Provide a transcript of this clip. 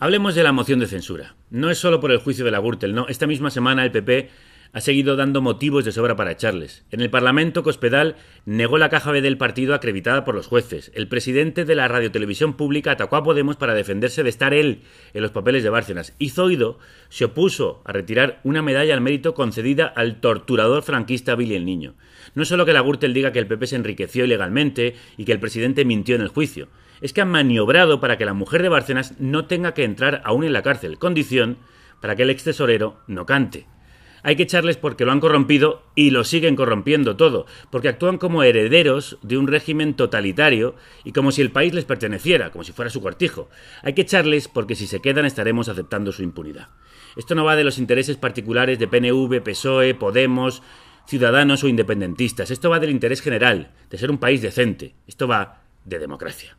Hablemos de la moción de censura. No es solo por el juicio de la Gürtel, no. Esta misma semana el PP ha seguido dando motivos de sobra para echarles. En el Parlamento, Cospedal negó la caja B del partido acreditada por los jueces. El presidente de la radiotelevisión pública atacó a Podemos para defenderse de estar él en los papeles de Bárcenas. Y Zoido se opuso a retirar una medalla al mérito concedida al torturador franquista Billy el Niño. No solo que la Gürtel diga que el PP se enriqueció ilegalmente y que el presidente mintió en el juicio, es que han maniobrado para que la mujer de Bárcenas no tenga que entrar aún en la cárcel, condición para que el ex tesorero no cante. Hay que echarles porque lo han corrompido y lo siguen corrompiendo todo, porque actúan como herederos de un régimen totalitario y como si el país les perteneciera, como si fuera su cortijo. Hay que echarles porque si se quedan estaremos aceptando su impunidad. Esto no va de los intereses particulares de PNV, PSOE, Podemos, ciudadanos o independentistas. Esto va del interés general, de ser un país decente. Esto va de democracia.